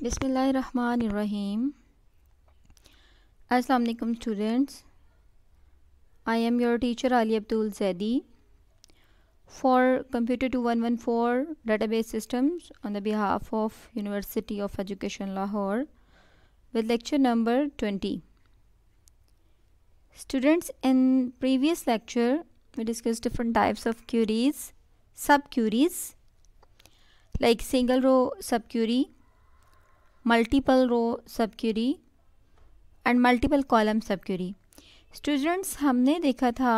Bismillahirrahmanirrahim. Assalamu alaikum students. I am your teacher Ali Abdul Zaidi for Computer 2114 Database Systems on the behalf of University of Education Lahore with lecture number 20. Students in previous lecture we discussed different types of queries, sub queries like single row subquery multiple row subquery and multiple column subquery students हमने देखा था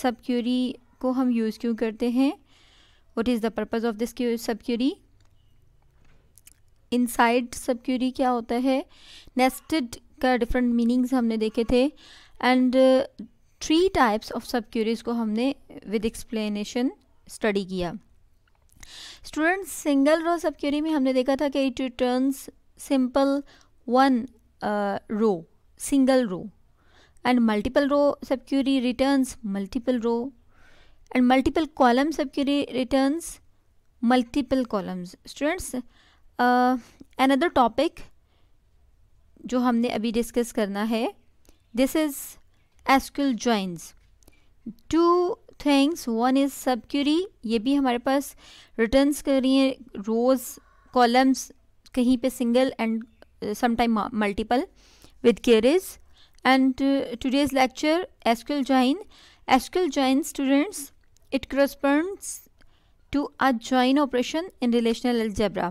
सब Curie को हम use क्यों करते हैं what is the purpose of this subquery inside subquery क्या होता है नेस्टेड का डिफरेंट मीनिंग्स हमने देखे थे and three types of subqueries को हमने विद एक्सप्लेनेशन स्टडी किया students single row subquery में हमने देखा था कि it returns simple one uh, row, single row and multiple row subquery returns multiple row and multiple column subquery returns multiple columns. Students, uh, another topic जो हमने अभी discuss करना है this is SQL joins two things one is subquery ये भी हमारे पास returns कर रही हैं रोज़ कॉलम्स कहीं पे single and sometime multiple with carries and uh, today's lecture SQL join SQL join students it corresponds to a join operation in relational algebra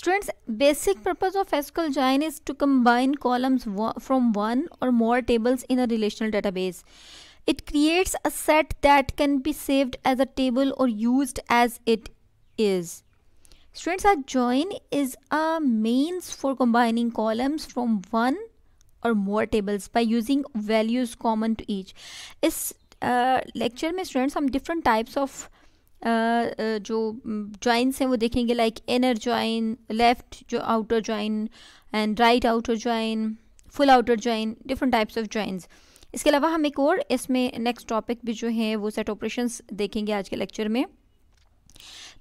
students basic purpose of SQL join is to combine columns from one or more tables in a relational database it creates a set that can be saved as a table or used as it is students are join is a means for combining columns from one or more tables by using values common to each इस lecture uh, में students हम different types of जो joins हैं वो देखेंगे like inner join left जो outer join and right outer join full outer join different types of joins इसके अलावा हम एक और इसमें नेक्स्ट टॉपिक भी जो है वो सेट ऑपरेशंस देखेंगे आज के लेक्चर में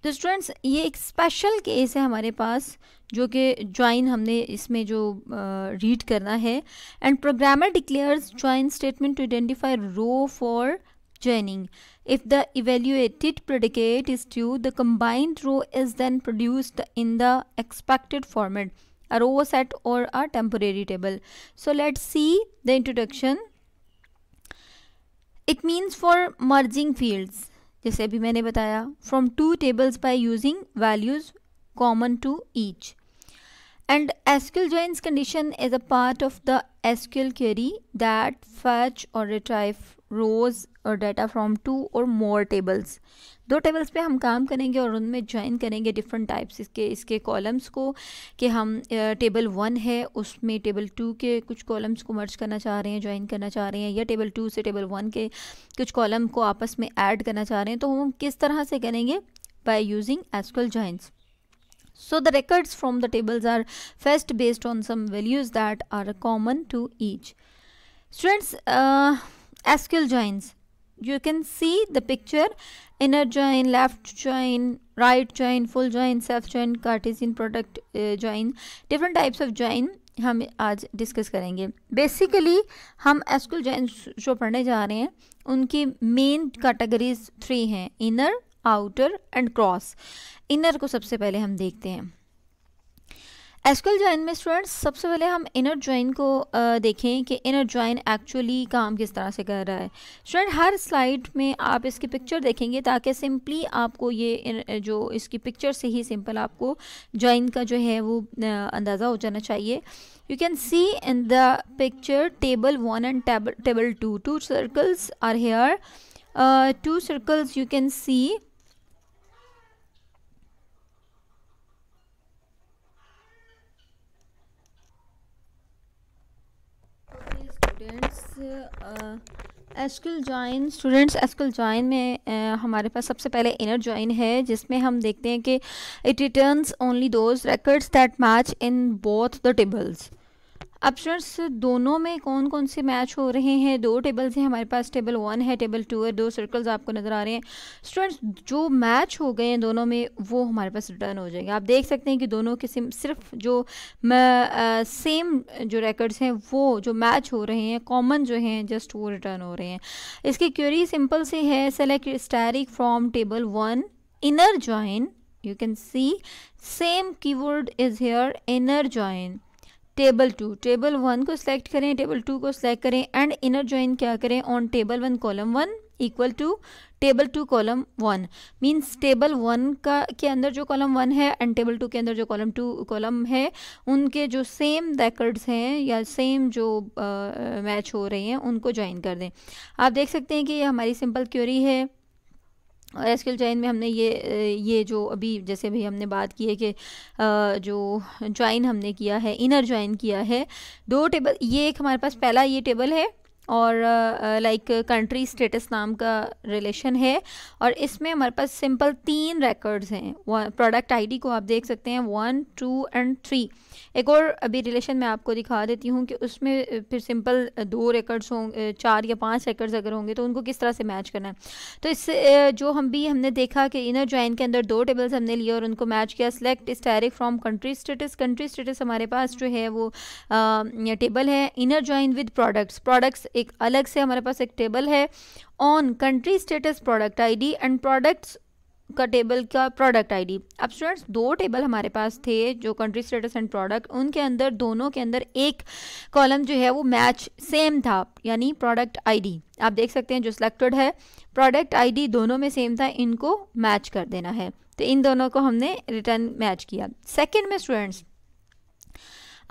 तो स्टूडेंट्स ये एक स्पेशल केस है हमारे पास जो कि ज्वाइन हमने इसमें जो रीड करना है and programmer declare join statement to identify row for joining if the evaluated predicate is true the combined row is then produced in the expected format a row set or a temporary table so let see the introduction it means for merging fields जैसे अभी मैंने बताया from two tables by using values common to each and SQL joins condition is a part of the SQL query that fetch or retrieve rows or data from two or more tables दो tables पे हम काम करेंगे और उनमें join करेंगे different types इसके इसके कॉलम्स को कि हम टेबल वन है उसमें टेबल टू के कुछ कॉलम्स को मर्ज करना चाह रहे हैं ज्वाइन करना चाह रहे हैं या टेबल टू से टेबल वन के कुछ कॉलम को आपस में ऐड करना चाह रहे हैं तो हम किस तरह से करेंगे by using SQL joins So the records from the tables are fetched based on some values that are common to each. Students, uh, SQL joins. You can see the picture inner join, left join, right join, full join, self join, Cartesian product uh, join, different types of join हम आज discuss करेंगे basically हम school joins जो पढ़ने जा रहे हैं उनकी मेन कैटेगरीज थ्री हैं inner outer and cross inner को सबसे पहले हम देखते हैं एसक्ल ज्वाइन में स्टूडेंट्स सबसे पहले हम इनर ज्वाइन को देखें कि इनर ज्वाइन एक्चुअली काम किस तरह से कर रहा है स्टूडेंट हर स्लाइड में आप इसकी पिक्चर देखेंगे ताकि सिंपली आपको ये जो इसकी पिक्चर से ही सिंपल आपको ज्वाइन का जो है वो अंदाज़ा हो जाना चाहिए you can see in the picture table one and table two two circles are here two circles you can see students SQL join students SQL join में आ, uh, हमारे पास सबसे पहले इनर जॉइन है जिसमें हम देखते हैं कि it returns only those records that match in both the tables अपस्टर्स दोनों में कौन कौन से मैच हो रहे हैं दो टेबल्स हैं हमारे पास टेबल वन है टेबल टू है दो सर्कल्स आपको नज़र आ रहे हैं स्टूडेंट्स जो मैच हो गए हैं दोनों में वो हमारे पास रिटर्न हो जाएगा आप देख सकते हैं कि दोनों के सिर्फ जो आ, सेम जो रिकॉर्ड्स हैं वो जो मैच हो रहे हैं कॉमन जो हैं जस्ट वो रिटर्न हो रहे हैं इसकी क्यूरी सिंपल सी है select asterisk from table one inner join you can see same keyword is here inner join table two table one को सिलेक्ट करें टेबल टू को सिलेक्ट करें एंड इनर ज्वाइन क्या करें on table one column one equal to table two column one means table one का के अंदर जो कॉलम वन है एंड टेबल टू के अंदर जो कॉलम टू कॉलम है उनके जो सेम रेकर्ड्स हैं या सेम जो मैच हो रहे हैं उनको ज्वाइन कर दें आप देख सकते हैं कि ये हमारी सिंपल क्योरी है और एस जॉइन में हमने ये ये जो अभी जैसे भी हमने बात की है कि जो जॉइन हमने किया है इनर जॉइन किया है दो टेबल ये एक हमारे पास पहला ये टेबल है और लाइक कंट्री स्टेटस नाम का रिलेशन है और इसमें हमारे पास सिंपल तीन रिकॉर्ड्स हैं प्रोडक्ट आईडी को आप देख सकते हैं वन टू एंड थ्री एक और अभी रिलेशन मैं आपको दिखा देती हूँ कि उसमें फिर सिंपल दो रिकॉर्ड्स होंगे चार या पांच रिकॉर्ड्स अगर होंगे तो उनको किस तरह से मैच करना है तो इस जो हम भी हमने देखा कि इनर ज्वाइन के अंदर दो टेबल्स हमने लिए और उनको मैच किया select direct from country status country status हमारे पास जो है वो टेबल है inner join with products products एक अलग से हमारे पास एक टेबल है on country status product ID and products का टेबल का प्रोडक्ट आईडी अब स्टूडेंट्स दो टेबल हमारे पास थे जो कंट्री स्टेटस एंड प्रोडक्ट उनके अंदर दोनों के अंदर एक कॉलम जो है वो मैच सेम था यानी प्रोडक्ट आईडी आप देख सकते हैं जो सिलेक्टेड है प्रोडक्ट आईडी दोनों में सेम था इनको मैच कर देना है तो इन दोनों को हमने रिटर्न मैच किया सेकेंड में स्टूडेंट्स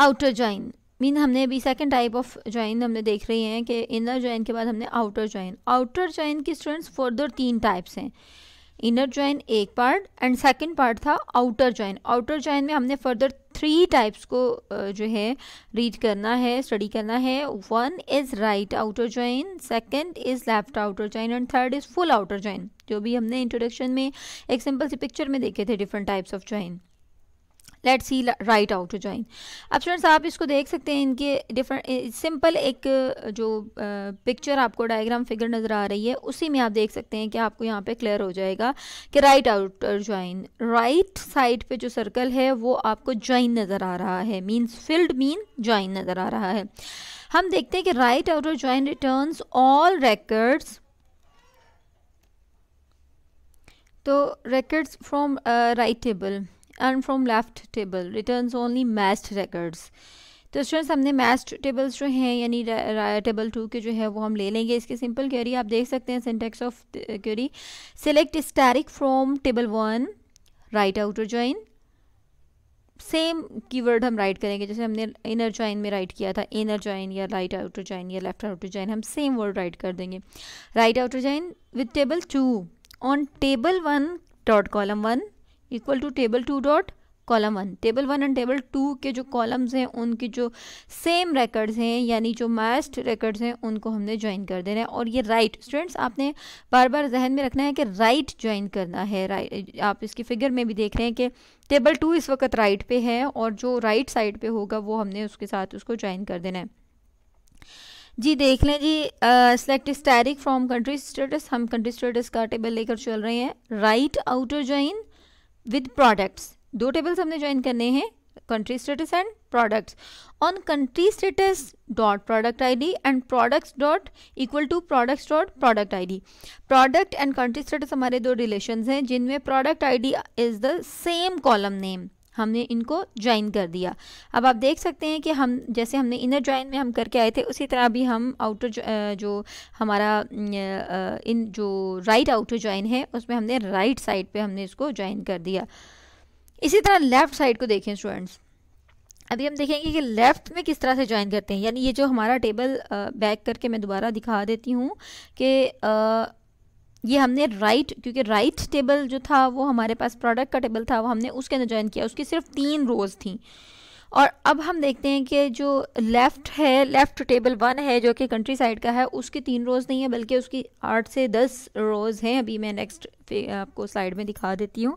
आउटर जॉइन मीन हमने अभी सेकेंड टाइप ऑफ ज्वाइन हमने देख रही हैं कि इनर ज्वाइन के बाद हमने आउटर ज्वाइन आउटर ज्वाइन की स्टूडेंट्स फर्दर तीन टाइप्स हैं इनर ज्वाइन एक पार्ट एंड सेकेंड पार्ट था आउटर ज्वाइन आउटर ज्वाइन में हमने फर्दर थ्री टाइप्स को जो है रीड करना है स्टडी करना है one is right outer join second is left outer join and third is full outer join जो भी हमने इंट्रोडक्शन में एक सिंपल सी पिक्चर में देखे थे different types of join let see right outer join अब फ्रेंड्स आप इसको देख सकते हैं इनके डिफरेंट सिंपल एक जो पिक्चर आपको डायग्राम फिगर नज़र आ रही है उसी में आप देख सकते हैं कि आपको यहाँ पे क्लियर हो जाएगा कि right outer join right side पे जो सर्कल है वो आपको ज्वाइन नज़र आ रहा है मीन्स फील्ड मीन ज्वाइन नज़र आ रहा है हम देखते हैं कि right outer join return all records तो रेकर्ड्स फ्रॉम राइट टेबल अर्न from left table returns only matched records तो स्टूडेंट्स हमने मैस्ट टेबल्स जो हैं यानी टेबल टू के जो है वो हम ले लेंगे इसके सिंपल क्वेरी आप देख सकते हैं syntax of query select asterisk from table one right outer join same keyword हम राइट करेंगे जैसे हमने इनर ज्वाइन में राइट किया था इनर ज्वाइन या राइट आउटर ज्वाइन या लेफ्ट आउटर ज्वाइन हम सेम वर्ड राइट कर देंगे right outer join with table two on table one dot column one equal to table two dot column one table one and table two के जो columns हैं उनके जो same records हैं यानी जो मैस्ट रिकॉर्ड्स हैं उनको हमने ज्वाइन कर देना है और ये राइट right, स्टूडेंट्स आपने बार बार जहन में रखना है कि राइट right ज्वाइन करना है राइट आप इसकी फिगर में भी देख रहे हैं कि टेबल टू इस वक्त राइट right पे है और जो राइट right साइड पे होगा वो हमने उसके साथ उसको ज्वाइन कर देना है जी देख लें जी select asterisk from country status हम कंट्री स्टेटस का टेबल लेकर चल रहे हैं right outer join with products दो टेबल्स हमने ज्वाइन करने हैं country status and products on country status dot product I D and products dot equal to products dot product I D product and country status हमारे दो relation हैं जिनमें product I D is the same column name हमने इनको join कर दिया अब आप देख सकते हैं कि हम जैसे हमने इनर ज्वाइन में हम करके आए थे उसी तरह भी हम आउटर जो, हमारा इन जो राइट आउटर ज्वाइन है उसमें हमने राइट साइड पे हमने इसको ज्वाइन कर दिया इसी तरह लेफ़्ट साइड को देखें स्टूडेंट्स अभी हम देखेंगे कि लेफ़्ट में किस तरह से ज्वाइन करते हैं यानी ये जो हमारा टेबल बैक करके मैं दोबारा दिखा देती हूँ कि ये हमने राइट क्योंकि राइट टेबल जो था वो हमारे पास प्रोडक्ट का टेबल था वो हमने उसके अंदर ज्वाइन किया उसकी सिर्फ तीन रोज़ थी और अब हम देखते हैं कि जो लेफ़्ट है लेफ़्ट टेबल वन है जो कि कंट्री साइड का है उसकी तीन रोज़ नहीं है बल्कि उसकी आठ से दस रोज़ हैं अभी मैं नेक्स्ट आपको साइड में दिखा देती हूँ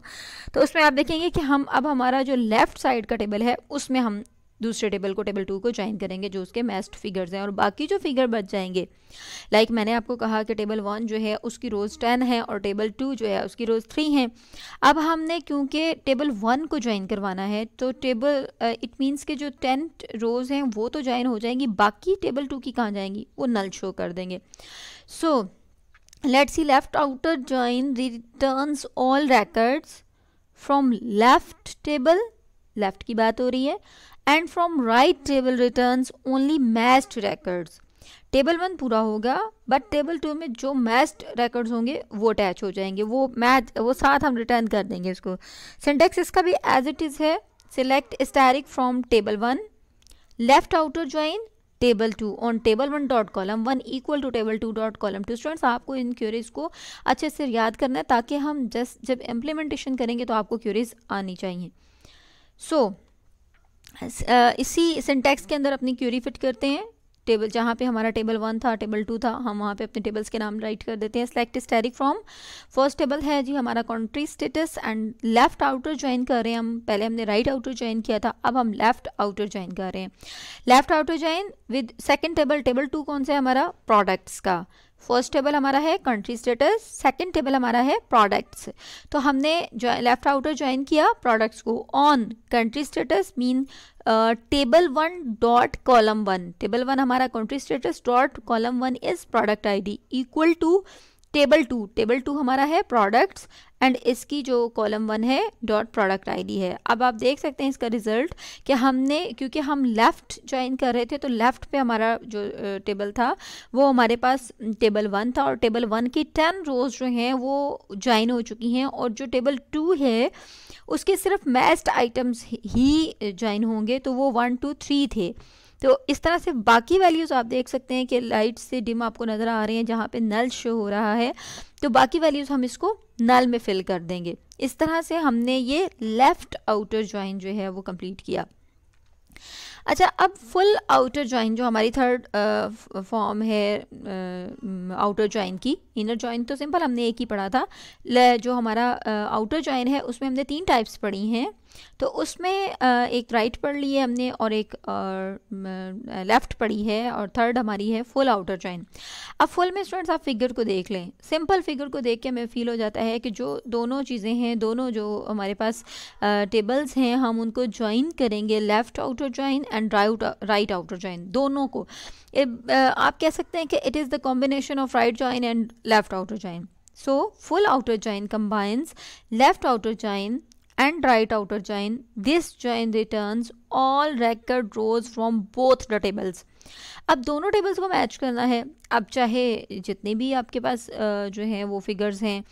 तो उसमें आप देखेंगे कि हम अब हमारा जो लेफ़्ट साइड का टेबल है उसमें हम दूसरे टेबल को टेबल टू को ज्वाइन करेंगे जो उसके मेस्ट फिगर्स हैं और बाकी जो फिगर बच जाएंगे लाइक like मैंने आपको कहा कि टेबल वन जो है उसकी रोज़ टेन है और टेबल टू जो है उसकी रोज़ थ्री है अब हमने क्योंकि टेबल वन को ज्वाइन करवाना है तो टेबल इट मीन्स के जो टेन रोज़ हैं वो तो ज्वाइन हो जाएंगी बाकी टेबल टू की कहाँ जाएंगी वो नल शो कर देंगे so let's see left outer join return all records from left table left की बात हो रही है and from right table returns only matched records table one पूरा होगा बट टेबल टू में जो मैस्ड रिकॉर्ड्स होंगे वो अटैच हो जाएंगे वो मैच वो साथ हम रिटर्न कर देंगे इसको सिंटेक्स इसका भी एज इट इज़ है select asterisk from table one left outer join table two on table one dot column one equal to table two dot column two students आपको इन क्यूरीज को अच्छे से याद करना है ताकि हम जस्ट जब इम्प्लीमेंटेशन करेंगे तो आपको क्यूरीज आनी चाहिए सो so, Uh, इसी सिंटेक्स के अंदर अपनी क्यूरी फिट करते हैं टेबल जहाँ पे हमारा टेबल वन था टेबल टू था हम वहाँ पे अपने टेबल्स के नाम राइट कर देते हैं select asterisk from first table है जी हमारा country status and left outer join कर रहे हैं हम पहले हमने राइट आउटर ज्वाइन किया था अब हम लेफ्ट आउटर ज्वाइन कर रहे हैं left outer join with second table table two कौन सा है हमारा प्रोडक्ट्स का फर्स्ट टेबल हमारा है कंट्री स्टेटस सेकंड टेबल हमारा है प्रोडक्ट्स तो हमने जो लेफ्ट आउटर ज्वाइन किया प्रोडक्ट्स को on country status mean table one dot column one table one हमारा country status dot column one is product ID equal to table two table two हमारा है प्रोडक्ट्स एंड इसकी जो column one है dot product ID है अब आप देख सकते हैं इसका रिजल्ट कि हमने क्योंकि हम लेफ़्ट ज्वाइन कर रहे थे तो लेफ़्ट पे हमारा जो टेबल था वो हमारे पास टेबल वन था और टेबल वन की टेन रोज़ जो हैं वो ज्वाइन हो चुकी हैं और जो टेबल टू है उसके सिर्फ मेस्ट आइटम्स ही ज्वाइन होंगे तो वो वन टू थ्री थे तो इस तरह से बाकी वैल्यूज़ आप देख सकते हैं कि लाइट से डिम आपको नज़र आ रहे हैं जहाँ पे नल शो हो रहा है तो बाकी वैल्यूज़ हम इसको नल में फिल कर देंगे इस तरह से हमने ये लेफ़्ट आउटर ज्वाइन जो है वो कम्प्लीट किया अच्छा अब फुल आउटर ज्वाइन जो हमारी थर्ड फॉर्म है आउटर ज्वाइन की इनर जॉइन तो सिंपल हमने एक ही पढ़ा था जो हमारा आउटर जॉइन है उसमें हमने तीन टाइप्स पढ़ी हैं तो उसमें एक राइट right पढ़ ली है हमने और एक लेफ़्ट पढ़ी है और थर्ड हमारी है फुल आउटर जॉइन अब फुल में स्टूडेंट्स आप फिगर को देख लें सिंपल फिगर को देख के हमें फील हो जाता है कि जो दोनों चीज़ें हैं दोनों जो हमारे पास टेबल्स हैं हम उनको ज्वाइन करेंगे left outer join and right outer join दोनों को आप कह सकते हैं कि it is the combination of right join and left outer join. So full outer join combines left outer join and right outer join. This join returns all record rows from both the tables. अब दोनों tables को match करना है अब चाहे जितने भी आपके पास जो हैं वो फिगर्स हैं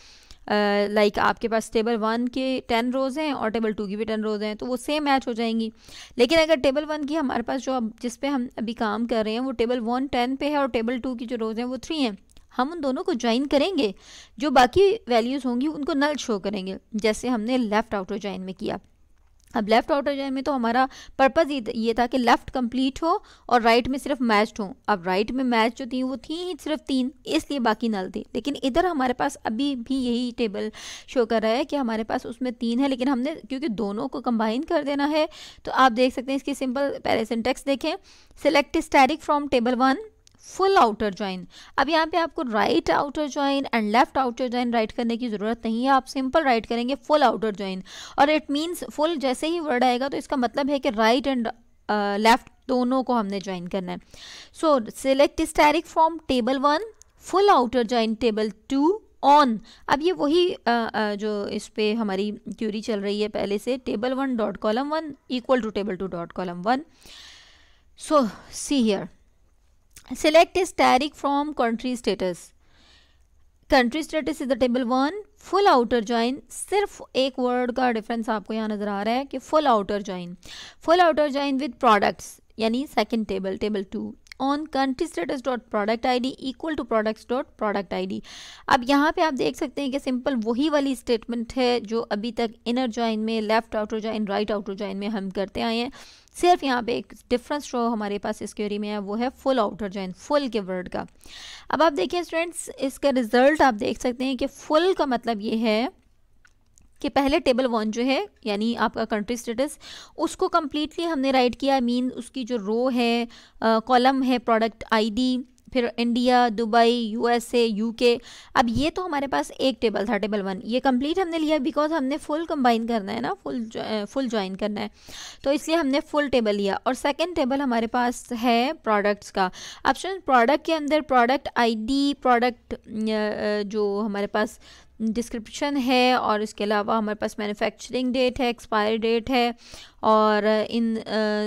लाइक आपके पास टेबल वन के टेन रोज़ हैं और टेबल टू की भी टेन रोज़ हैं तो वो सेम मैच हो जाएंगी लेकिन अगर टेबल वन की हमारे पास जो जिस पे हम अभी काम कर रहे हैं वो टेबल वन टेन पे है और टेबल टू की जो रोज़ हैं वो थ्री हैं हम उन दोनों को ज्वाइन करेंगे जो बाकी वैल्यूज़ होंगी उनको नल शो करेंगे जैसे हमने लेफ़्ट आउटर ज्वाइन में किया अब लेफ़्ट आउटर ज्वाइन में तो हमारा पर्पज़ ये था कि लेफ़्ट कंप्लीट हो और राइट right में सिर्फ मैच्ड हो अब राइट right में मैच जो थी वो थी ही सिर्फ तीन इसलिए बाकी नल थे लेकिन इधर हमारे पास अभी भी यही टेबल शो कर रहा है कि हमारे पास उसमें तीन है लेकिन हमने क्योंकि दोनों को कंबाइन कर देना है तो आप देख सकते हैं इसकी सिंपल पहले देखें select asterisk from table one full outer join अब यहाँ पे आपको right outer join and left outer join write करने की ज़रूरत नहीं है आप सिंपल राइट करेंगे फुल आउटर ज्वाइन और इट मीन्स फुल जैसे ही वर्ड आएगा तो इसका मतलब है कि राइट एंड लेफ्ट दोनों को हमने ज्वाइन करना है so select asterisk form table one full outer join table two on अब ये वही आ, uh, आ, uh, जो इस पर हमारी क्यूरी चल रही है पहले से table one dot column one equal to table two dot column one so see here select a steric from country status country status is the table one full outer join सिर्फ एक word का difference आपको यहाँ नज़र आ रहा है कि full outer join full outer join with products यानी second table table two on country status dot product I D equal to products dot product I D अब यहाँ पे आप देख सकते हैं कि सिंपल वही वाली स्टेटमेंट है जो अभी तक इनर जॉइन में left outer join right outer join में हम करते आए हैं सिर्फ यहाँ पे एक डिफरेंस जो हमारे पास इस क्वेरी में है वो है फुल आउटर जॉइन फुल के वर्ड का अब आप देखिए स्टूडेंट्स इसका रिजल्ट आप देख सकते हैं कि फुल का मतलब ये है कि पहले टेबल वन जो है यानी आपका कंट्री स्टेटस उसको कम्प्लीटली हमने राइट किया आई I मीन mean, उसकी जो रो है कॉलम है प्रोडक्ट आईडी फिर इंडिया दुबई यूएसए यूके अब ये तो हमारे पास एक टेबल था टेबल वन ये कंप्लीट हमने लिया बिकॉज हमने फुल कंबाइन करना है ना फुल फुल ज्वाइन करना है तो इसलिए हमने फुल टेबल लिया और सेकंड टेबल हमारे पास है प्रोडक्ट्स का ऑप्शन प्रोडक्ट के अंदर प्रोडक्ट आईडी प्रोडक्ट जो हमारे पास डिस्क्रिप्शन है और इसके अलावा हमारे पास मैन्युफैक्चरिंग डेट है एक्सपायर डेट है और इन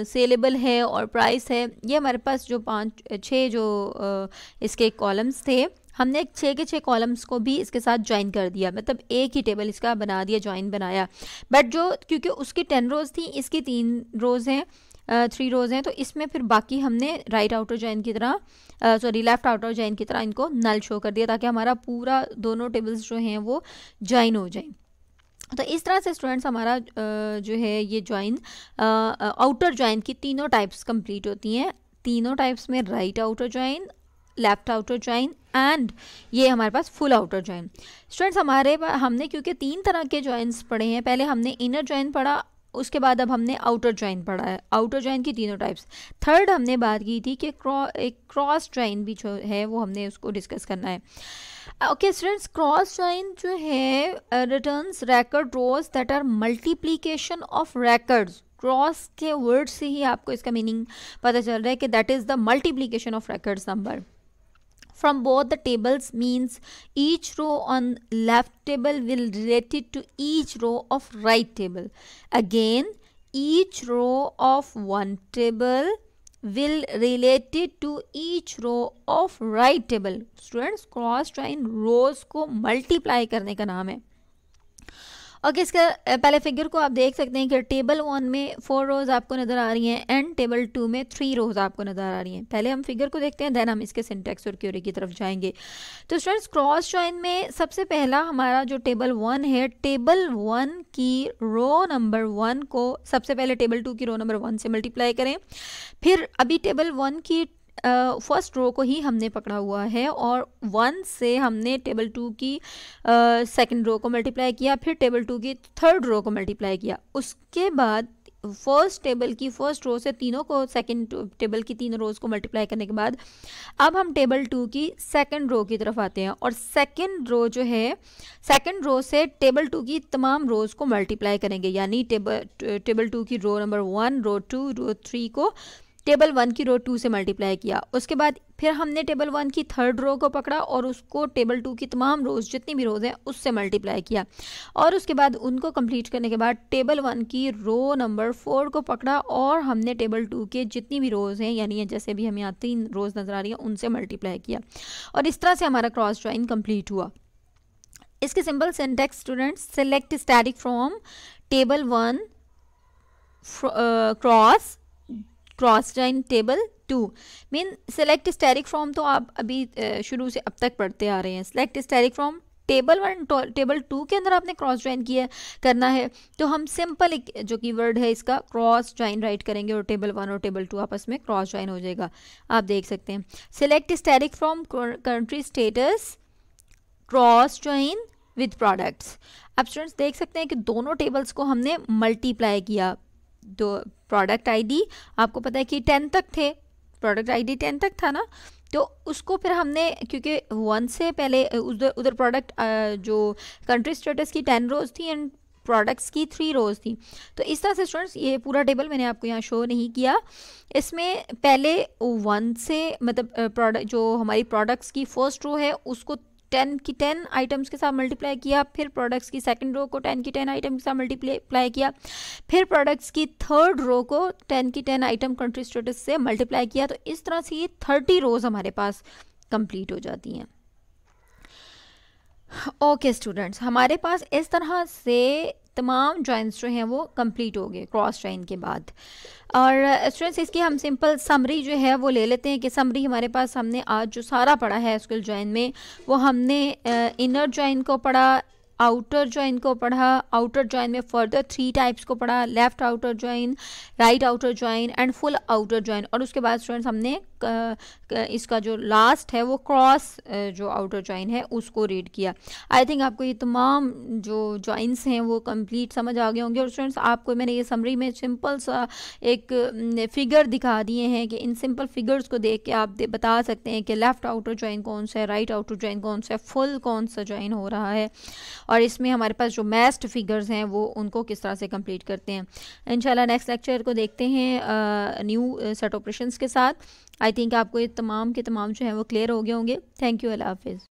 सेलेबल है और प्राइस है ये हमारे पास जो पाँच छः जो आ, इसके कॉलम्स थे हमने एक छः के छः कॉलम्स को भी इसके साथ ज्वाइन कर दिया मतलब एक ही टेबल इसका बना दिया ज्वाइन बनाया बट जो क्योंकि उसकी टेन रोज़ थी इसकी तीन रोज़ हैं थ्री रोज़ हैं तो इसमें फिर बाकी हमने राइट आउटर जॉइन की तरह सॉरी लेफ़्ट आउटर जॉइन की तरह इनको नल शो कर दिया ताकि हमारा पूरा दोनों टेबल्स जो हैं वो जॉइन हो जाए तो इस तरह से स्टूडेंट्स हमारा जो है ये ज्वाइन आउटर ज्वाइन की तीनों टाइप्स कंप्लीट होती हैं तीनों टाइप्स में right outer join left outer join and ये हमारे पास फुल आउटर ज्वाइन स्टूडेंट्स हमारे हमने क्योंकि तीन तरह के ज्वाइंस पढ़े हैं पहले हमने इनर ज्वाइन पढ़ा उसके बाद अब हमने आउटर ज्वाइन पढ़ा है आउटर ज्वाइन की तीनों टाइप्स थर्ड हमने बात की थी कि क्रॉ एक क्रॉस ज्वाइन भी जो है वो हमने उसको डिस्कस करना है ओके स्टूडेंट्स क्रॉस ज्वाइन जो है return records rows that are multiplication of records cross के वर्ड से ही आपको इसका मीनिंग पता चल रहा है कि that is the multiplication of records number from both the tables means each row on left table will relate it to each row of right table. Again, each row of one table will relate it to each row of right table. Students, cross join rows ko multiply karne ka naam hai okay इसका पहले figure को आप देख सकते हैं कि table one में four rows आपको नज़र आ रही हैं एंड टेबल टू में थ्री रोज आपको नज़र आ रही हैं पहले हम फिगर को देखते हैं देन हम इसके सिंटेक्स और क्यूरी की तरफ जाएंगे तो स्टूडेंट्स क्रॉस जॉइन में सबसे पहला हमारा जो टेबल वन है टेबल वन की रो नंबर वन को सबसे पहले टेबल टू की रो नंबर वन से मल्टीप्लाई करें फिर अभी टेबल वन की फर्स्ट uh, रो को ही हमने पकड़ा हुआ है और वन से हमने टेबल टू की सेकंड uh, रो को मल्टीप्लाई किया फिर टेबल टू की थर्ड रो को मल्टीप्लाई किया उसके बाद फर्स्ट टेबल की फर्स्ट रो से तीनों को सेकंड टेबल की तीनों रोज को मल्टीप्लाई करने के बाद अब हम टेबल टू की सेकंड रो की तरफ आते हैं और सेकंड रो जो है सेकंड रो से टेबल टू की तमाम रोज़ को मल्टीप्लाई करेंगे यानी टेबल टेबल टू की row number one row two row three को टेबल वन की रो टू से मल्टीप्लाई किया उसके बाद फिर हमने टेबल वन की थर्ड रो को पकड़ा और उसको टेबल टू की तमाम रोज़ जितनी भी रोज़ हैं उससे मल्टीप्लाई किया और उसके बाद उनको कंप्लीट करने के बाद टेबल वन की रो नंबर फोर को पकड़ा और हमने टेबल टू के जितनी भी रोज़ हैं यानी जैसे भी हमें यहाँ तीन रोज़ नज़र आ रही हैं उनसे मल्टीप्लाई किया और इस तरह से हमारा क्रॉस ड्राइंग कम्प्लीट हुआ इसके simple syntax student select static from table one cross cross line table two mean select asterisk from तो आप अभी शुरू से अब तक पढ़ते आ रहे हैं select asterisk from table one table two के अंदर आपने क्रॉस ज्वाइन किया करना है तो हम सिंपल एक जो वर्ड है इसका क्रॉस ज्वाइन राइट करेंगे और टेबल वन और टेबल टू आपस में क्रॉस ज्वाइन हो जाएगा आप देख सकते हैं select asterisk from country status cross join with products अब स्टूडेंट्स देख सकते हैं कि दोनों टेबल्स को हमने मल्टीप्लाई किया दो प्रोडक्ट आईडी आपको पता है कि टेन तक थे प्रोडक्ट आईडी टेन तक था ना तो उसको फिर हमने क्योंकि वन से पहले उधर उधर प्रोडक्ट जो कंट्री स्टेटस की टेन रोज थी एंड प्रोडक्ट्स की थ्री रोज थी तो इस तरह से स्टूडेंट्स ये पूरा टेबल मैंने आपको यहाँ शो नहीं किया इसमें पहले वन से मतलब प्रोडक्ट जो हमारी प्रोडक्ट्स की फर्स्ट रो है उसको टेन की टेन आइटम्स के साथ मल्टीप्लाई किया फिर प्रोडक्ट्स की सेकेंड रो को टेन की टेन आइटम के साथ मल्टीप्लाई किया फिर प्रोडक्ट्स की थर्ड रो को टेन की टेन आइटम कंट्री स्टेटस से मल्टीप्लाई किया तो इस तरह से ये थर्टी रोज हमारे पास कंप्लीट हो जाती हैं ओके okay, स्टूडेंट्स हमारे पास इस तरह से तमाम जॉइंट्स जो हैं वो कंप्लीट हो गए क्रॉस जॉइन के बाद और स्टूडेंट्स इसकी हम सिंपल समरी जो है वो ले लेते हैं कि समरी हमारे पास हमने आज जो सारा पढ़ा है स्कूल जॉइन में वो हमने इनर जॉइन को पढ़ा आउटर ज्वाइन को पढ़ा आउटर ज्वाइन में फर्दर थ्री टाइप्स को पढ़ा left outer join right outer join and full outer join और उसके बाद स्टूडेंट्स हमने इसका जो लास्ट है वो क्रॉस जो आउटर ज्वाइन है उसको रीड किया आई थिंक आपको ये तमाम जो ज्वाइंस हैं वो कंप्लीट समझ आ गए होंगे और स्टूडेंट्स आपको मैंने ये समरी में सिंपल सा एक फिगर दिखा दिए हैं कि इन सिंपल फिगर्स को देख के आप बता सकते हैं कि लेफ़्ट आउटर ज्वाइन कौन सा है राइट आउटर ज्वाइन कौन सा है फुल कौन सा ज्वाइन हो रहा है और इसमें हमारे पास जो मेस्ट फिगर्स हैं वो उनको किस तरह से कंप्लीट करते हैं इंशाल्लाह नेक्स्ट लेक्चर को देखते हैं न्यू सेट ऑपरेशंस के साथ आई थिंक आपको ये तमाम के तमाम जो है वो क्लियर हो गए होंगे थैंक यू अल्लाह हाफिज़